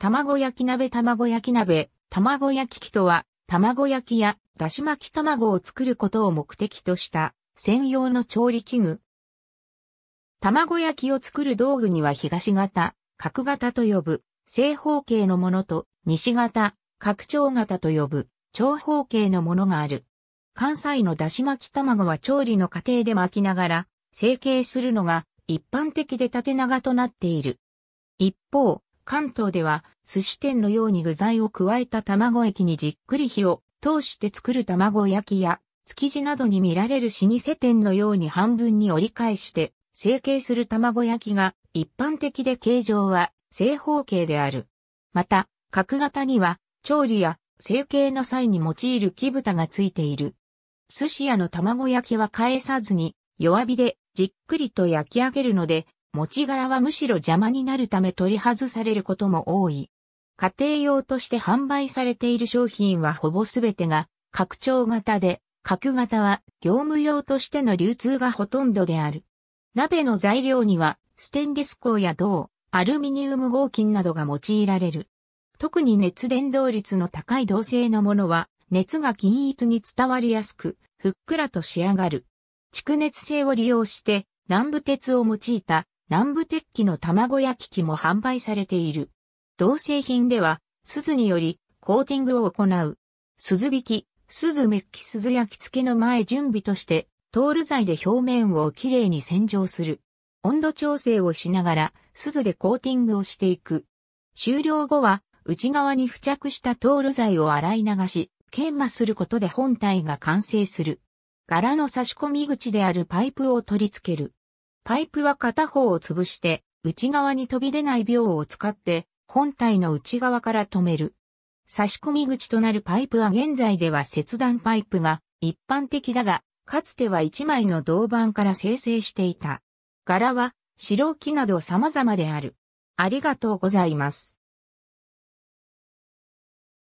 卵焼き鍋卵焼き鍋、卵焼き器とは、卵焼きや、だし巻き卵を作ることを目的とした、専用の調理器具。卵焼きを作る道具には東型、角型と呼ぶ、正方形のものと、西型、角長型と呼ぶ、長方形のものがある。関西のだし巻き卵は調理の過程で巻きながら、成形するのが、一般的で縦長となっている。一方、関東では寿司店のように具材を加えた卵液にじっくり火を通して作る卵焼きや築地などに見られる老舗店のように半分に折り返して成形する卵焼きが一般的で形状は正方形である。また、角型には調理や成形の際に用いる木蓋がついている。寿司屋の卵焼きは返さずに弱火でじっくりと焼き上げるので持ち柄はむしろ邪魔になるため取り外されることも多い。家庭用として販売されている商品はほぼすべてが拡張型で、角型は業務用としての流通がほとんどである。鍋の材料にはステンレス鋼や銅、アルミニウム合金などが用いられる。特に熱伝導率の高い銅製のものは熱が均一に伝わりやすく、ふっくらと仕上がる。蓄熱性を利用して南部鉄を用いた南部鉄器の卵焼き器も販売されている。同製品では、鈴によりコーティングを行う。鈴引き、鈴メッキ鈴焼き付けの前準備として、トール剤で表面をきれいに洗浄する。温度調整をしながら、鈴でコーティングをしていく。終了後は、内側に付着したトール剤を洗い流し、研磨することで本体が完成する。柄の差し込み口であるパイプを取り付ける。パイプは片方を潰して内側に飛び出ない秒を使って本体の内側から止める。差し込み口となるパイプは現在では切断パイプが一般的だが、かつては1枚の銅板から生成していた。柄は白木など様々である。ありがとうございます。